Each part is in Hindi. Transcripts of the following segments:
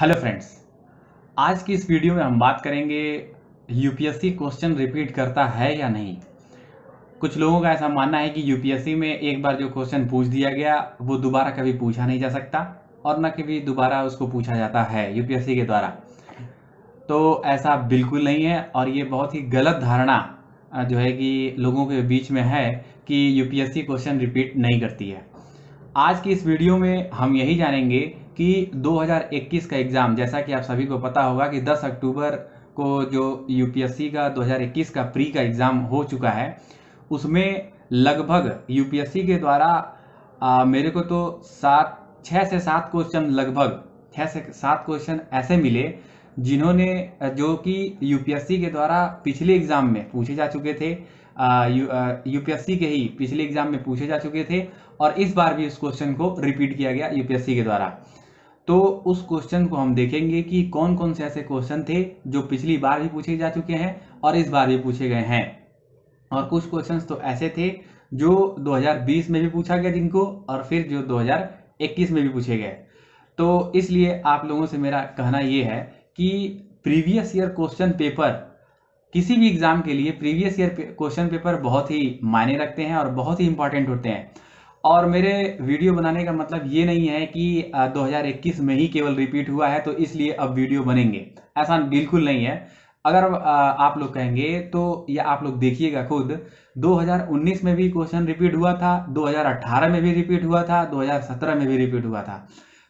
हेलो फ्रेंड्स आज की इस वीडियो में हम बात करेंगे यूपीएससी क्वेश्चन रिपीट करता है या नहीं कुछ लोगों का ऐसा मानना है कि यूपीएससी में एक बार जो क्वेश्चन पूछ दिया गया वो दोबारा कभी पूछा नहीं जा सकता और ना कभी दोबारा उसको पूछा जाता है यूपीएससी के द्वारा तो ऐसा बिल्कुल नहीं है और ये बहुत ही गलत धारणा जो है कि लोगों के बीच में है कि यूपीएससी क्वेश्चन रिपीट नहीं करती है आज की इस वीडियो में हम यही जानेंगे कि 2021 का एग्ज़ाम जैसा कि आप सभी को पता होगा कि 10 अक्टूबर को जो यूपीएससी का 2021 का प्री का एग्ज़ाम हो चुका है उसमें लगभग यूपीएससी के द्वारा आ, मेरे को तो सात छः से सात क्वेश्चन लगभग छः से सात क्वेश्चन ऐसे मिले जिन्होंने जो कि यूपीएससी के द्वारा पिछले एग्ज़ाम में पूछे जा चुके थे यूपीएससी के ही पिछले एग्ज़ाम में पूछे जा चुके थे और इस बार भी इस क्वेश्चन को रिपीट किया गया यूपीएससी के द्वारा तो उस क्वेश्चन को हम देखेंगे कि कौन कौन से ऐसे क्वेश्चन थे जो पिछली बार भी पूछे जा चुके हैं और इस बार भी पूछे गए हैं और कुछ क्वेश्चन तो ऐसे थे जो 2020 में भी पूछा गया जिनको और फिर जो 2021 में भी पूछे गए तो इसलिए आप लोगों से मेरा कहना ये है कि प्रीवियस ईयर क्वेश्चन पेपर किसी भी एग्ज़ाम के लिए प्रीवियस ईयर क्वेश्चन पेपर बहुत ही मायने रखते हैं और बहुत ही इंपॉर्टेंट होते हैं और मेरे वीडियो बनाने का मतलब ये नहीं है कि 2021 में ही केवल रिपीट हुआ है तो इसलिए अब वीडियो बनेंगे ऐसा बिल्कुल नहीं है अगर आप लोग कहेंगे तो या आप लोग देखिएगा खुद 2019 में भी क्वेश्चन रिपीट हुआ था 2018 में भी रिपीट हुआ था 2017 में भी रिपीट हुआ था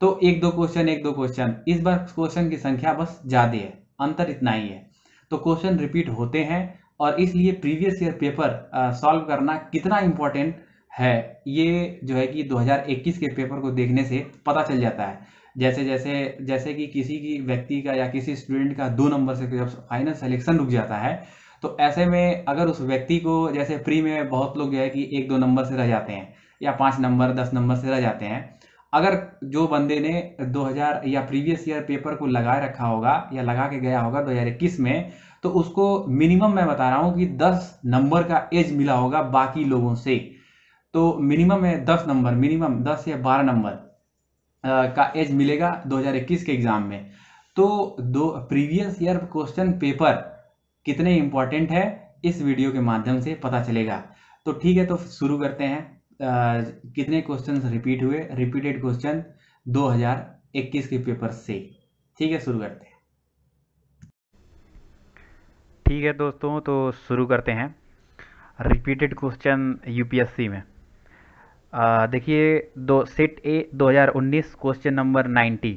तो एक दो क्वेश्चन एक दो क्वेश्चन इस बार क्वेश्चन की संख्या बस ज़्यादा है अंतर इतना ही है तो क्वेश्चन रिपीट होते हैं और इसलिए प्रीवियस ईयर पेपर सॉल्व करना कितना इम्पोर्टेंट है ये जो है कि 2021 के पेपर को देखने से पता चल जाता है जैसे जैसे जैसे कि किसी की व्यक्ति का या किसी स्टूडेंट का दो नंबर से जब फाइनल सिलेक्शन रुक जाता है तो ऐसे में अगर उस व्यक्ति को जैसे प्री में बहुत लोग जो है कि एक दो नंबर से रह जाते हैं या पाँच नंबर दस नंबर से रह जाते हैं अगर जो बंदे ने 2000 या प्रीवियस ईयर पेपर को लगाए रखा होगा या लगा के गया होगा 2021 में तो उसको मिनिमम मैं बता रहा हूँ कि 10 नंबर का एज मिला होगा बाकी लोगों से तो मिनिमम है दस नंबर मिनिमम दस या बारह नंबर का एज मिलेगा 2021 के एग्ज़ाम में तो दो प्रीवियस ईयर क्वेश्चन पेपर कितने इंपॉर्टेंट है इस वीडियो के माध्यम से पता चलेगा तो ठीक है तो शुरू करते हैं आ, कितने क्वेश्चन रिपीट हुए रिपीटेड क्वेश्चन 2021 के पेपर से ठीक है शुरू करते हैं ठीक है दोस्तों तो शुरू करते हैं रिपीटेड क्वेश्चन यूपीएससी में देखिए दो सेट ए 2019 क्वेश्चन नंबर 90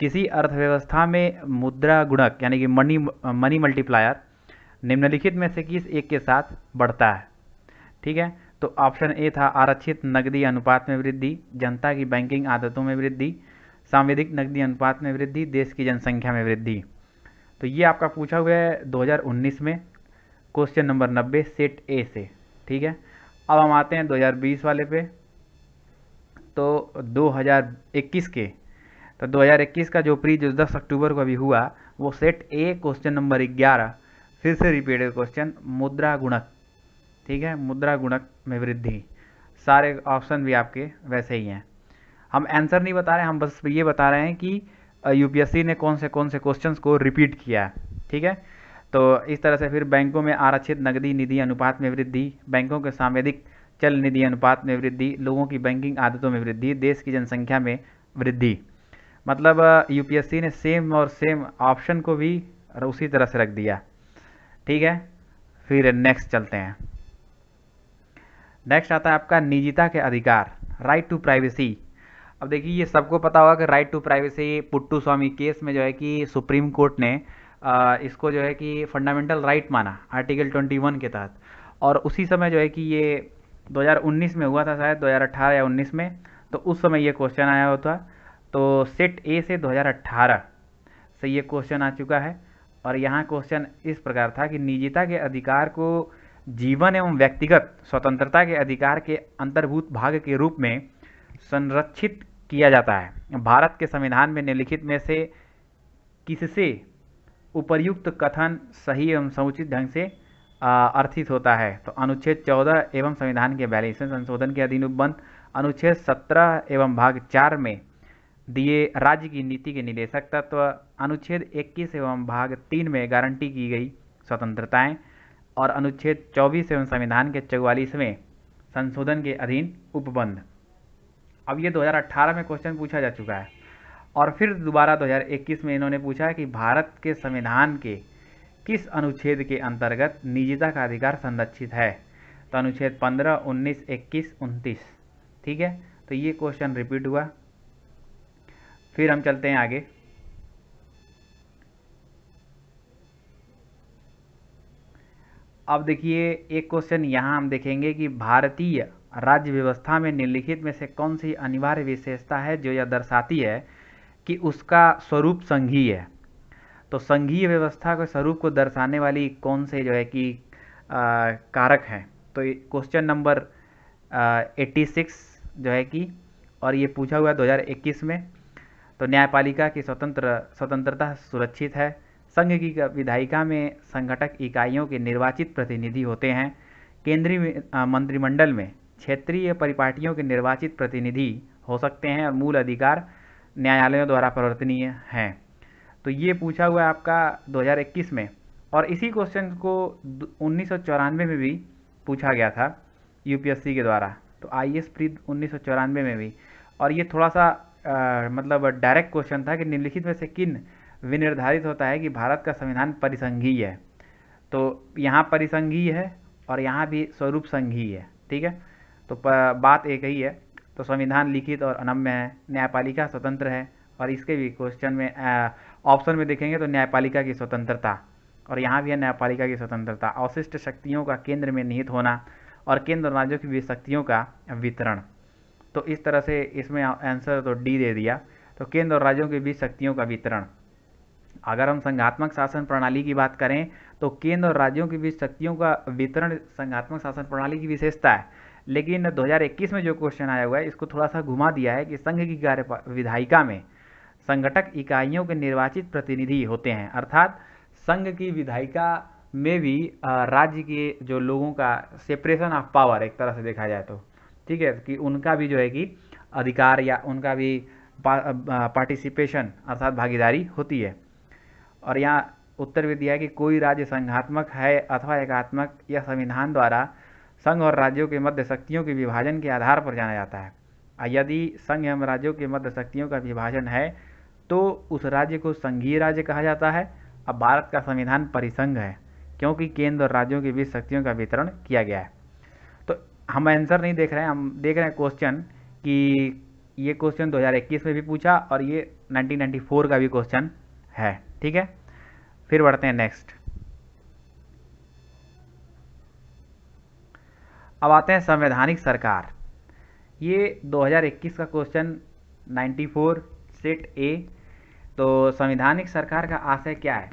किसी अर्थव्यवस्था में मुद्रा गुणक यानी कि मनी मनी मल्टीप्लायर निम्नलिखित में से किस एक के साथ बढ़ता है ठीक है तो ऑप्शन ए था आरक्षित नकदी अनुपात में वृद्धि जनता की बैंकिंग आदतों में वृद्धि सांवेदिक नकदी अनुपात में वृद्धि देश की जनसंख्या में वृद्धि तो ये आपका पूछा हुआ है 2019 में क्वेश्चन नंबर 90 सेट ए से ठीक है अब हम आते हैं 2020 वाले पे तो 2021 के तो 2021 का जो प्री जो दस अक्टूबर को अभी हुआ वो सेट ए क्वेश्चन नंबर ग्यारह फिर से रिपीटेड क्वेश्चन मुद्रा गुणक ठीक है मुद्रा गुणक में वृद्धि सारे ऑप्शन भी आपके वैसे ही हैं हम आंसर नहीं बता रहे हम बस ये बता रहे हैं कि यूपीएससी ने कौन से कौन से क्वेश्चंस को रिपीट किया है ठीक है तो इस तरह से फिर बैंकों में आरक्षित नकदी निधि अनुपात में वृद्धि बैंकों के सांवेदिक चल निधि अनुपात में वृद्धि लोगों की बैंकिंग आदतों में वृद्धि देश की जनसंख्या में वृद्धि मतलब यूपीएससी ने सेम और सेम ऑप्शन को भी उसी तरह से रख दिया ठीक है फिर नेक्स्ट चलते हैं नेक्स्ट आता है आपका निजीता के अधिकार राइट टू प्राइवेसी अब देखिए ये सबको पता होगा कि right to privacy Puttaswamy case में जो है कि सुप्रीम कोर्ट ने इसको जो है कि फंडामेंटल राइट माना आर्टिकल 21 के तहत और उसी समय जो है कि ये 2019 में हुआ था शायद 2018 या 19 में तो उस समय ये क्वेश्चन आया होता तो सेट ए से 2018 से ये क्वेश्चन आ चुका है और यहाँ क्वेश्चन इस प्रकार था कि निजता के अधिकार को जीवन एवं व्यक्तिगत स्वतंत्रता के अधिकार के अंतर्भूत भाग के रूप में संरक्षित किया जाता है भारत के संविधान में निम्नलिखित में से किससे उपर्युक्त कथन सही एवं समुचित ढंग से अर्थित होता है तो अनुच्छेद 14 एवं संविधान के बयालीस संशोधन के अधीन उपबंध अनुच्छेद 17 एवं भाग 4 में दिए राज्य की नीति के निदेशक तत्व अनुच्छेद 21 एवं भाग 3 में गारंटी की गई स्वतंत्रताएं और अनुच्छेद 24 एवं संविधान के चौवालीसवें संशोधन के अधीन उपबंध अब ये 2018 में क्वेश्चन पूछा जा चुका है और फिर दोबारा 2021 में इन्होंने पूछा कि भारत के संविधान के किस अनुच्छेद के अंतर्गत निजता का अधिकार संरक्षित है तो अनुच्छेद 15, 19, 21, 29 ठीक है तो ये क्वेश्चन रिपीट हुआ फिर हम चलते हैं आगे अब देखिए एक क्वेश्चन यहाँ हम देखेंगे कि भारतीय राज्य व्यवस्था में निम्नलिखित में से कौन सी अनिवार्य विशेषता है जो यह दर्शाती है कि उसका स्वरूप संघीय है तो संघीय व्यवस्था के स्वरूप को दर्शाने वाली कौन से जो है कि कारक हैं तो क्वेश्चन नंबर एट्टी सिक्स जो है कि और ये पूछा हुआ है 2021 में तो न्यायपालिका की स्वतंत्र स्वतंत्रता सुरक्षित है संघ की विधायिका में संगठक इकाइयों के निर्वाचित प्रतिनिधि होते हैं केंद्रीय मंत्रिमंडल में क्षेत्रीय परिपाटियों के निर्वाचित प्रतिनिधि हो सकते हैं और मूल अधिकार न्यायालयों द्वारा प्रवर्तनीय हैं तो ये पूछा हुआ है आपका 2021 में और इसी क्वेश्चन को उन्नीस में भी पूछा गया था यूपीएससी के द्वारा तो आई एस प्रीत उन्नीस में भी और ये थोड़ा सा आ, मतलब डायरेक्ट क्वेश्चन था कि निम्नलिखित में से किन विनिर्धारित होता है कि भारत का संविधान परिसंघीय है तो यहाँ परिसंघीय है और यहाँ भी स्वरूप संघीय है ठीक है तो बात एक ही है तो संविधान लिखित और अनम्य है न्यायपालिका स्वतंत्र है और इसके भी क्वेश्चन में ऑप्शन में देखेंगे तो न्यायपालिका की स्वतंत्रता और यहाँ भी है न्यायपालिका की स्वतंत्रता अवशिष्ट शक्तियों का केंद्र में निहित होना और केंद्र राज्यों की शक्तियों का वितरण तो इस तरह से इसमें आंसर तो डी दे दिया तो केंद्र और राज्यों के बीच शक्तियों का वितरण अगर हम संघात्मक शासन प्रणाली की बात करें तो केंद्र और राज्यों के बीच शक्तियों का वितरण संघात्मक शासन प्रणाली की विशेषता है लेकिन 2021 में जो क्वेश्चन आया हुआ है इसको थोड़ा सा घुमा दिया है कि संघ की कार्य विधायिका में संगठक इकाइयों के निर्वाचित प्रतिनिधि होते हैं अर्थात संघ की विधायिका में भी राज्य के जो लोगों का सेपरेशन ऑफ पावर एक तरह से देखा जाए तो ठीक है कि उनका भी जो है कि अधिकार या उनका भी पार्टिसिपेशन अर्थात भागीदारी होती है और यहाँ उत्तर भी दिया है कि कोई राज्य संघात्मक है अथवा एकात्मक या संविधान द्वारा संघ और राज्यों के मध्य शक्तियों के विभाजन के आधार पर जाना जाता है यदि संघ एवं राज्यों के मध्य शक्तियों का विभाजन है तो उस राज्य को संघीय राज्य कहा जाता है अब भारत का संविधान परिसंघ है क्योंकि केंद्र और राज्यों के बीच शक्तियों का वितरण किया गया है तो हम आंसर नहीं देख रहे हैं हम देख रहे हैं क्वेश्चन कि ये क्वेश्चन 2021 में भी पूछा और ये 1994 का भी क्वेश्चन है ठीक है फिर बढ़ते हैं नेक्स्ट अब आते हैं संवैधानिक सरकार ये 2021 का क्वेश्चन 94 सेट ए तो संवैधानिक सरकार का आशय क्या है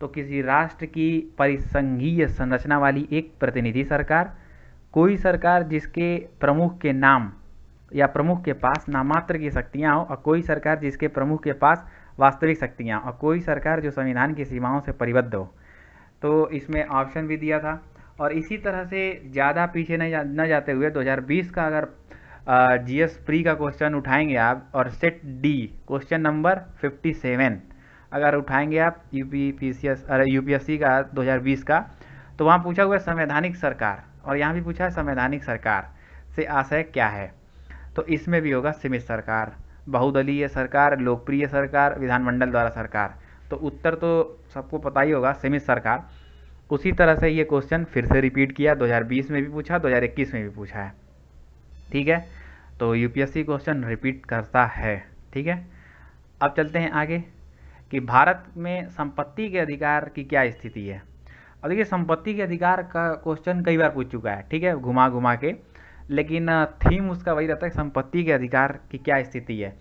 तो किसी राष्ट्र की परिसंघीय संरचना वाली एक प्रतिनिधि सरकार कोई सरकार जिसके प्रमुख के नाम या प्रमुख के पास नामात्र की शक्तियाँ हों और कोई सरकार जिसके प्रमुख के पास वास्तविक शक्तियाँ और कोई सरकार जो संविधान की सीमाओं से परिबद्ध हो तो इसमें ऑप्शन भी दिया था और इसी तरह से ज़्यादा पीछे नहीं जा, न जाते हुए 2020 का अगर जी एस प्री का क्वेश्चन उठाएंगे आप और सेट डी क्वेश्चन नंबर 57 अगर उठाएंगे आप U P P C S अरे यू पी एस सी का 2020 का तो वहाँ पूछा हुआ है संवैधानिक सरकार और यहाँ भी पूछा है संवैधानिक सरकार से आशय क्या है तो इसमें भी होगा सीमित सरकार बहुदलीय सरकार लोकप्रिय सरकार विधानमंडल द्वारा सरकार तो उत्तर तो सबको पता ही होगा सीमित सरकार उसी तरह से ये क्वेश्चन फिर से रिपीट किया 2020 में भी पूछा 2021 में भी पूछा है ठीक है तो यूपीएससी क्वेश्चन रिपीट करता है ठीक है अब चलते हैं आगे कि भारत में संपत्ति के अधिकार की क्या स्थिति है अब देखिए संपत्ति के अधिकार का क्वेश्चन कई बार पूछ चुका है ठीक है घुमा घुमा के लेकिन थीम उसका वही रहता है संपत्ति के अधिकार की क्या स्थिति है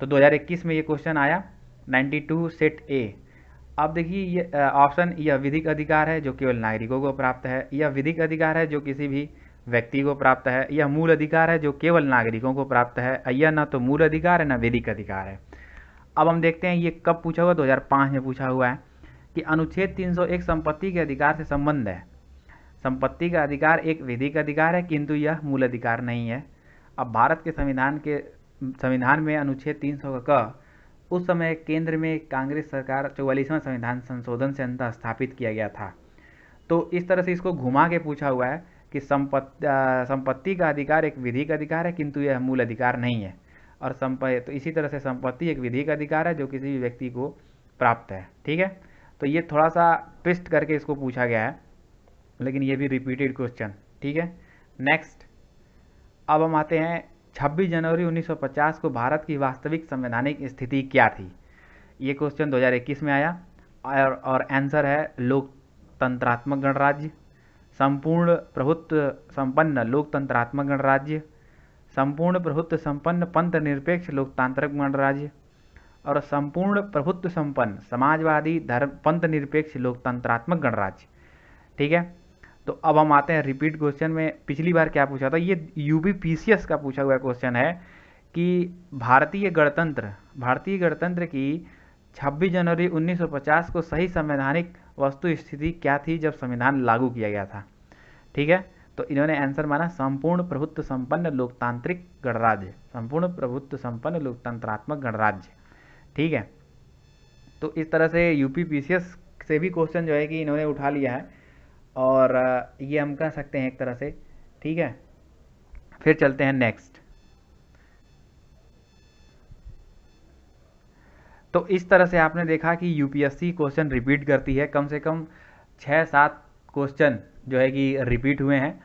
तो 2021 में ये क्वेश्चन आया 92 सेट ए आप देखिए ये ऑप्शन यह विधिक अधिकार है जो केवल नागरिकों को प्राप्त है यह विधिक अधिकार है जो किसी भी व्यक्ति को प्राप्त है यह मूल अधिकार है जो केवल नागरिकों को प्राप्त है यह ना तो मूल अधिकार है ना विधिक अधिकार है अब हम देखते हैं ये कब पूछा हुआ 2005 में पूछा हुआ है कि अनुच्छेद 301 संपत्ति के अधिकार से संबंध है संपत्ति का अधिकार एक विधिक अधिकार है किंतु यह मूल अधिकार नहीं है अब भारत के संविधान के संविधान में अनुच्छेद सौ का उस समय केंद्र में कांग्रेस सरकार चौवालीसवां संविधान संशोधन से अंतर स्थापित किया गया था तो इस तरह से इसको घुमा के पूछा हुआ है कि संपत्ति संपत्ति का अधिकार एक विधि का अधिकार है किंतु यह मूल अधिकार नहीं है और संप तो इसी तरह से संपत्ति एक विधि का अधिकार है जो किसी भी व्यक्ति को प्राप्त है ठीक है तो ये थोड़ा सा ट्विस्ट करके इसको पूछा गया है लेकिन ये भी रिपीटेड क्वेश्चन ठीक है नेक्स्ट अब हम आते हैं 26 जनवरी 1950 को भारत की वास्तविक संवैधानिक स्थिति क्या थी ये क्वेश्चन 2021 में आया और और आंसर है लोकतंत्रात्मक गणराज्य संपूर्ण प्रभुत्व संपन्न लोकतंत्रात्मक गणराज्य संपूर्ण प्रभुत्व संपन्न पंथ निरपेक्ष लोकतांत्रिक गणराज्य और संपूर्ण प्रभुत्व संपन्न समाजवादी धर्म पंथ निरपेक्ष लोकतंत्रात्मक गणराज्य ठीक है तो अब हम आते हैं रिपीट क्वेश्चन में पिछली बार क्या पूछा था ये यू का पूछा हुआ क्वेश्चन है कि भारतीय गणतंत्र भारतीय गणतंत्र की 26 जनवरी 1950 को सही संवैधानिक वस्तु स्थिति क्या थी जब संविधान लागू किया गया था ठीक है तो इन्होंने आंसर माना संपूर्ण प्रभुत्व संपन्न लोकतांत्रिक गणराज्य संपूर्ण प्रभुत्व संपन्न लोकतंत्रात्मक गणराज्य ठीक है तो इस तरह से यूपी से भी क्वेश्चन जो है कि इन्होंने उठा लिया है और ये हम कह सकते हैं एक तरह से ठीक है फिर चलते हैं नेक्स्ट तो इस तरह से आपने देखा कि यूपीएससी क्वेश्चन रिपीट करती है कम से कम छः सात क्वेश्चन जो है कि रिपीट हुए हैं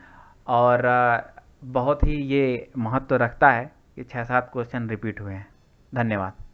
और बहुत ही ये महत्व तो रखता है कि छः सात क्वेश्चन रिपीट हुए हैं धन्यवाद